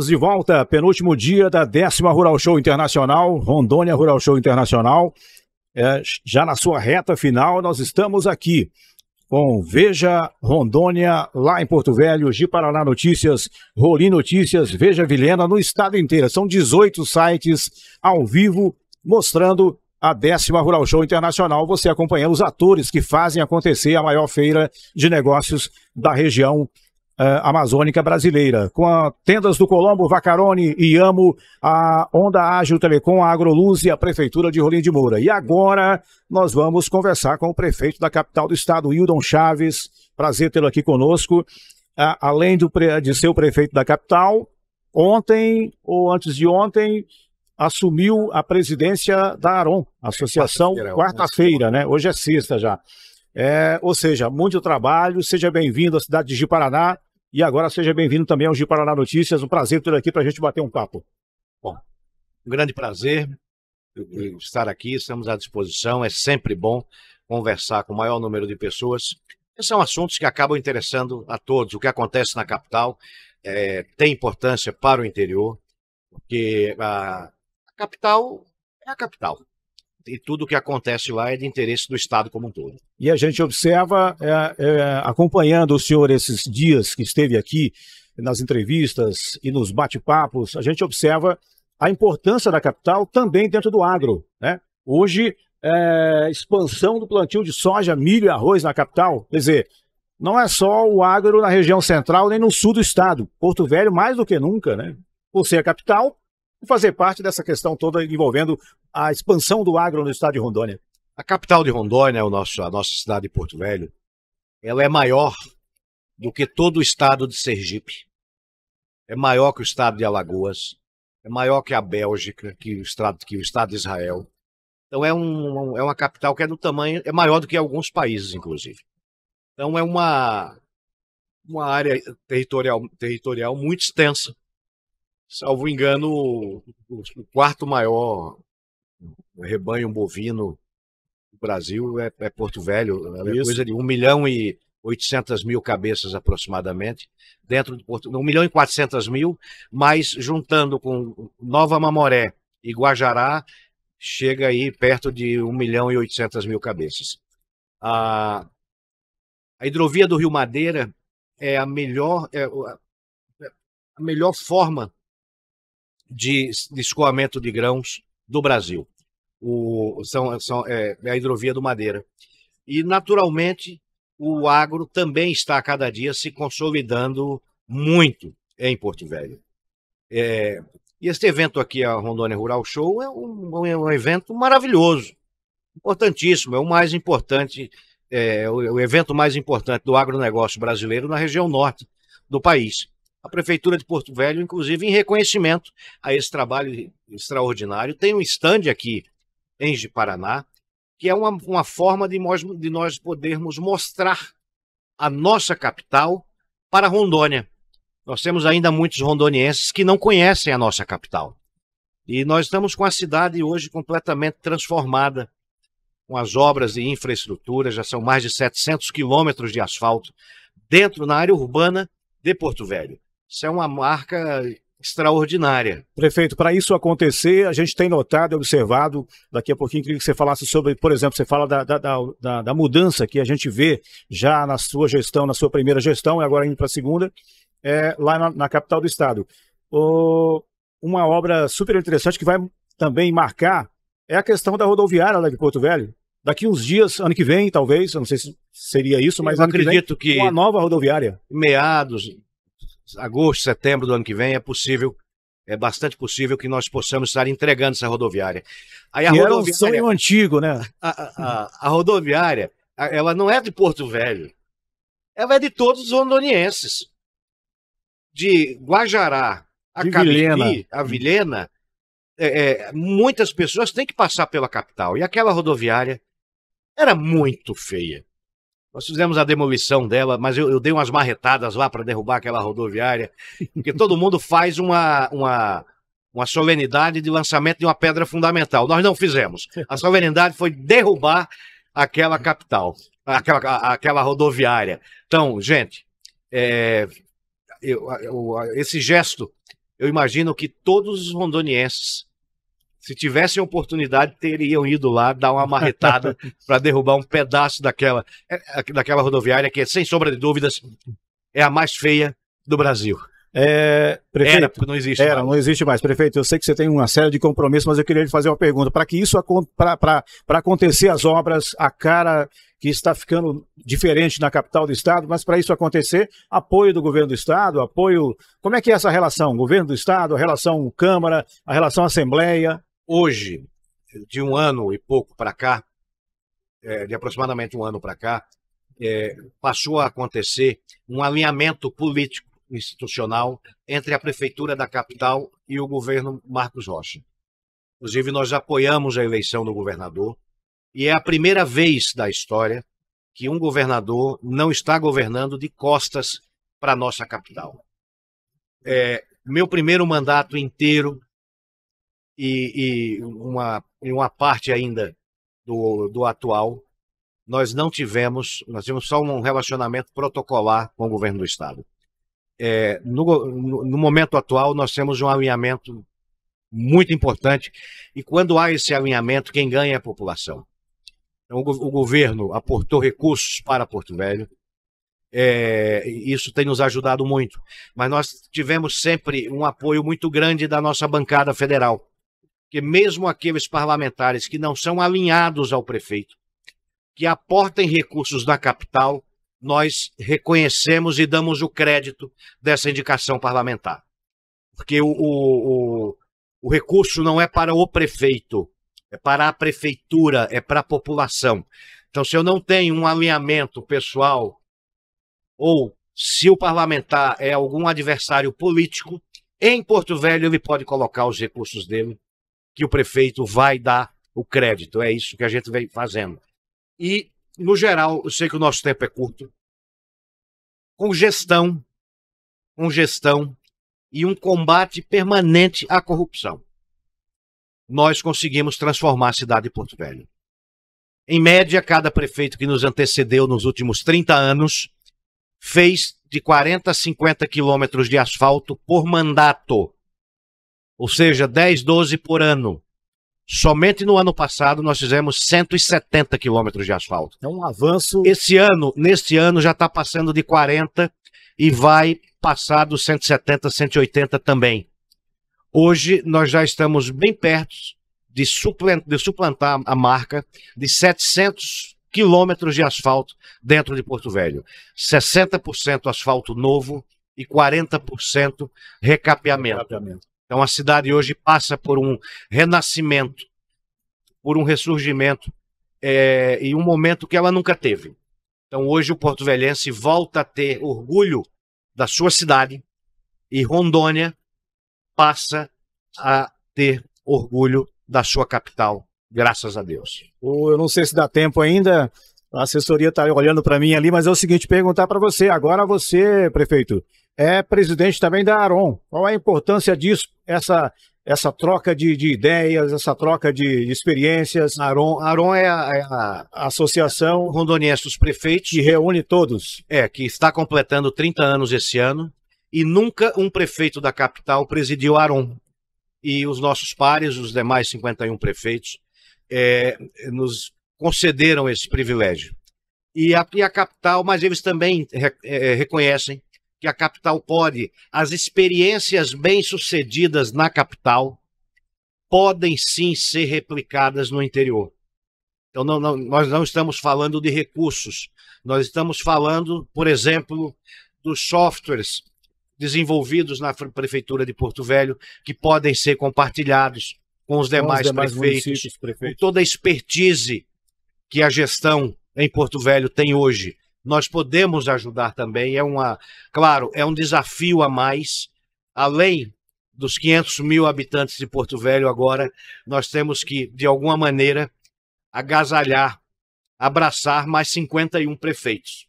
Estamos de volta, penúltimo dia da décima Rural Show Internacional, Rondônia Rural Show Internacional. É, já na sua reta final, nós estamos aqui com Veja Rondônia, lá em Porto Velho, de Paraná Notícias, Rolim Notícias, Veja Vilhena, no estado inteiro. São 18 sites ao vivo mostrando a décima Rural Show Internacional. Você acompanha os atores que fazem acontecer a maior feira de negócios da região uh, amazônica brasileira. Com a Tendas do Colombo, Vacarone e Amo, a Onda Ágil Telecom, a Agroluz e a Prefeitura de Rolim de Moura. E agora nós vamos conversar com o prefeito da capital do estado, Hildon Chaves. Prazer tê-lo aqui conosco. Uh, além do, de ser o prefeito da capital, ontem ou antes de ontem assumiu a presidência da ARON, Associação Quarta-feira, né? Hoje é sexta já. É, ou seja, muito trabalho, seja bem-vindo à cidade de Paraná. E agora seja bem-vindo também ao Gil Notícias. Um prazer ter aqui para a gente bater um papo. Bom, um grande prazer estar aqui, estamos à disposição. É sempre bom conversar com o maior número de pessoas. Esses são assuntos que acabam interessando a todos. O que acontece na capital é, tem importância para o interior, porque a capital é a capital e tudo o que acontece lá é de interesse do Estado como um todo. E a gente observa, é, é, acompanhando o senhor esses dias que esteve aqui, nas entrevistas e nos bate-papos, a gente observa a importância da capital também dentro do agro. Né? Hoje, é, expansão do plantio de soja, milho e arroz na capital, quer dizer, não é só o agro na região central nem no sul do estado. Porto Velho, mais do que nunca, né? por ser a capital, e fazer parte dessa questão toda envolvendo a expansão do agro no estado de Rondônia. A capital de Rondônia, o nosso, a nossa cidade de Porto Velho, ela é maior do que todo o estado de Sergipe. É maior que o estado de Alagoas, é maior que a Bélgica, que o estado, que o estado de Israel. Então é, um, é uma capital que é do tamanho, é maior do que alguns países, inclusive. Então é uma, uma área territorial, territorial muito extensa salvo engano, o, quarto maior rebanho bovino do Brasil é, é Porto Velho, é coisa de 1 milhão e 800 mil cabeças aproximadamente, dentro de Porto, 1 milhão e 400 mil, mas juntando com Nova Mamoré e Guajará, chega aí perto de 1 milhão e 800 mil cabeças. A, a hidrovia do Rio Madeira é a melhor, é, é a melhor forma de, escoamento de grãos do Brasil. O, são, são, é, é, a hidrovia do Madeira. E, naturalmente, o agro também está cada dia se consolidando muito em Porto Velho. É, e este evento aqui, a Rondônia Rural Show, é um, é um evento maravilhoso, importantíssimo, é o mais importante, é, o, o evento mais importante do agronegócio brasileiro na região norte do país a Prefeitura de Porto Velho, inclusive, em reconhecimento a esse trabalho extraordinário. Tem um estande aqui em de Paraná, que é uma, uma forma de nós, de nós podermos mostrar a nossa capital para Rondônia. Nós temos ainda muitos rondonienses que não conhecem a nossa capital. E nós estamos com a cidade hoje completamente transformada, com as obras de infraestrutura, já são mais de 700 quilômetros de asfalto dentro, na área urbana de Porto Velho. Isso é uma marca extraordinária. Prefeito, para isso acontecer, a gente tem notado e observado, daqui a pouquinho queria que você falasse sobre, por exemplo, você fala da, da, da, da mudança que a gente vê já na sua gestão, na sua primeira gestão e agora indo para a segunda, é, lá na, na, capital do estado. O, uma obra super interessante que vai também marcar é a questão da rodoviária lá de Porto Velho. Daqui uns dias, ano que vem, talvez, eu não sei se seria isso, mas eu acredito que, vem, que uma nova rodoviária. Meados, agosto, setembro do ano que vem, é possível, é bastante possível que nós possamos estar entregando essa rodoviária. Aí a e rodoviária, era um sonho antigo, né? A, a, a, rodoviária, ela não é de Porto Velho, ela é de todos os rondonienses. De Guajará a de Vilhena. a Vilhena, é, é, muitas pessoas têm que passar pela capital. E aquela rodoviária era muito feia. Nós fizemos a demolição dela, mas eu, eu dei umas marretadas lá para derrubar aquela rodoviária, porque todo mundo faz uma, uma, uma solenidade de lançamento de uma pedra fundamental. Nós não fizemos. A solenidade foi derrubar aquela capital, aquela, aquela rodoviária. Então, gente, é, eu, eu, esse gesto, eu imagino que todos os rondonienses se tivessem oportunidade, teriam ido lá dar uma marretada para derrubar um pedaço daquela, é, daquela rodoviária que, sem sombra de dúvidas, é a mais feia do Brasil. É, prefeito, era, porque não existe era, mais. não existe mais. Prefeito, eu sei que você tem uma série de compromissos, mas eu queria lhe fazer uma pergunta. Para que isso para acontecer as obras, a cara que está ficando diferente na capital do estado, mas para isso acontecer, apoio do governo do estado, apoio. Como é que é essa relação? Governo do estado, a relação Câmara, a relação Assembleia? hoje, de um ano e pouco para cá, é, de aproximadamente um ano para cá, é, passou a acontecer um alinhamento político institucional entre a prefeitura da capital e o governo Marcos Rocha. Inclusive, nós apoiamos a eleição do governador e é a primeira vez da história que um governador não está governando de costas para a nossa capital. É, meu primeiro mandato inteiro e, e uma, uma parte ainda do, do atual, nós não tivemos, nós tivemos só um relacionamento protocolar com o governo do Estado. É, no, no, momento atual, nós temos um alinhamento muito importante, e quando há esse alinhamento, quem ganha é a população. Então, o, o governo aportou recursos para Porto Velho, é, isso tem nos ajudado muito, mas nós tivemos sempre um apoio muito grande da nossa bancada federal que mesmo aqueles parlamentares que não são alinhados ao prefeito, que aportem recursos da capital, nós reconhecemos e damos o crédito dessa indicação parlamentar. Porque o, o, o, o recurso não é para o prefeito, é para a prefeitura, é para a população. Então, se eu não tenho um alinhamento pessoal, ou se o parlamentar é algum adversário político, em Porto Velho ele pode colocar os recursos dele que o prefeito vai dar o crédito. É isso que a gente vem fazendo. E, no geral, eu sei que o nosso tempo é curto. Com gestão, com gestão e um combate permanente à corrupção, nós conseguimos transformar a cidade de Porto Velho. Em média, cada prefeito que nos antecedeu nos últimos 30 anos fez de 40 a 50 quilômetros de asfalto por mandato ou seja, 10, 12 por ano. Somente no ano passado nós fizemos 170 quilômetros de asfalto. É um avanço. Esse ano, neste ano, já está passando de 40 e vai passar dos 170, 180 também. Hoje nós já estamos bem perto de, suplantar a marca de 700 quilômetros de asfalto dentro de Porto Velho. 60% asfalto novo e 40% recapeamento. recapeamento. Então a cidade hoje passa por um renascimento, por um ressurgimento é, e um momento que ela nunca teve. Então hoje o Porto Velhense volta a ter orgulho da sua cidade e Rondônia passa a ter orgulho da sua capital, graças a Deus. Eu não sei se dá tempo ainda, a assessoria está olhando para mim ali, mas é o seguinte: perguntar para você, agora você, prefeito, é presidente também da Aron. Qual é a importância disso, essa, essa troca de, de ideias, essa troca de, de experiências? Aron, Aron é a, é a, Associação Rondoniense dos Prefeitos. Que reúne todos. É, que está completando 30 anos esse ano e nunca um prefeito da capital presidiu Aron. E os nossos pares, os demais 51 prefeitos, é, nos concederam esse privilégio. E a, e a capital, mas eles também re, é, reconhecem que a capital pode, as experiências bem-sucedidas na capital podem sim ser replicadas no interior. Então, não, não, nós não estamos falando de recursos, nós estamos falando, por exemplo, dos softwares desenvolvidos na Prefeitura de Porto Velho que podem ser compartilhados com os demais, com os demais prefeitos, prefeitos, com toda a expertise que a gestão em Porto Velho tem hoje nós podemos ajudar também. É uma, claro, é um desafio a mais. Além dos 500 mil habitantes de Porto Velho agora, nós temos que, de alguma maneira, agasalhar, abraçar mais 51 prefeitos.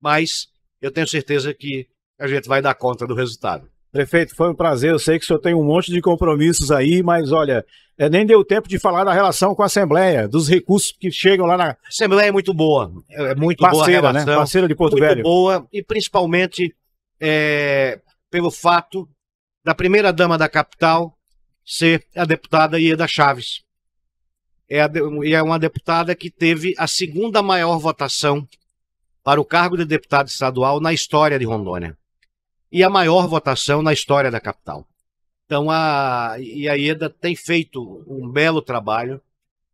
Mas eu tenho certeza que a gente vai dar conta do resultado. Prefeito, foi um prazer. Eu sei que o senhor tem um monte de compromissos aí, mas olha, é, nem deu tempo de falar da relação com a Assembleia, dos recursos que chegam lá na. Assembleia é muito boa. É, é muito parceira, boa né? relação, né? Parceira de Porto muito Velho. boa, e principalmente é, pelo fato da primeira dama da capital ser a deputada Ieda Chaves. É, é uma deputada que teve a segunda maior votação para o cargo de deputado estadual na história de Rondônia e a maior votação na história da capital. Então a e a IEDA tem feito um belo trabalho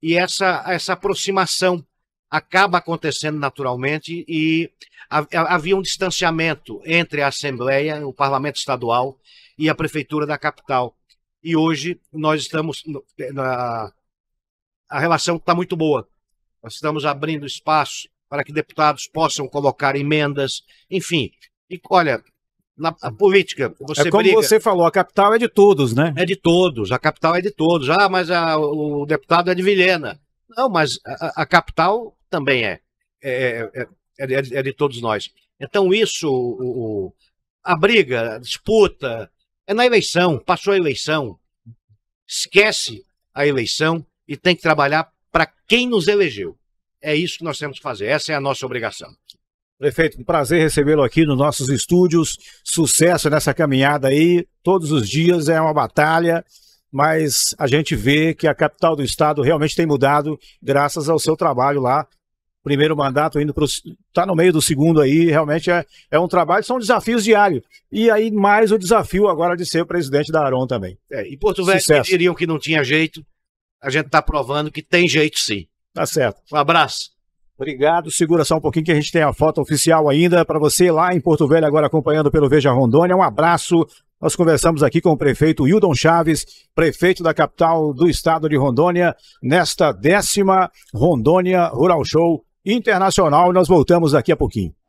e essa essa aproximação acaba acontecendo naturalmente e havia um distanciamento entre a Assembleia, o Parlamento Estadual e a Prefeitura da capital. E hoje nós estamos na, a relação está muito boa. Nós estamos abrindo espaço para que deputados possam colocar emendas, enfim. E olha, na, na política. é como briga. você falou, a capital é de todos, né? É de todos, a capital é de todos. Ah, mas a, o deputado é de Vilhena. Não, mas a, a capital também é. É, é, é, é, de é todos nós. Então, isso, o, o, a briga, a disputa, é na eleição, passou a eleição. Esquece a eleição e tem que trabalhar para quem nos elegeu. É isso que nós temos que fazer, essa é a nossa obrigação. Prefeito, um prazer recebê-lo aqui nos nossos estúdios. Sucesso nessa caminhada aí. Todos os dias é uma batalha, mas a gente vê que a capital do estado realmente tem mudado graças ao seu trabalho lá. Primeiro mandato indo para tá no meio do segundo aí, realmente é, é um trabalho, são desafios diários. E aí mais o desafio agora de ser presidente da Aron também. É, e Porto Velho que diriam que não tinha jeito, a gente está provando que tem jeito sim. Tá certo. Um abraço. Obrigado. Segura só um pouquinho que a gente tem a foto oficial ainda para você lá em Porto Velho, agora acompanhando pelo Veja Rondônia. Um abraço. Nós conversamos aqui com o prefeito Hildon Chaves, prefeito da capital do estado de Rondônia, nesta décima Rondônia Rural Show Internacional. Nós voltamos daqui a pouquinho.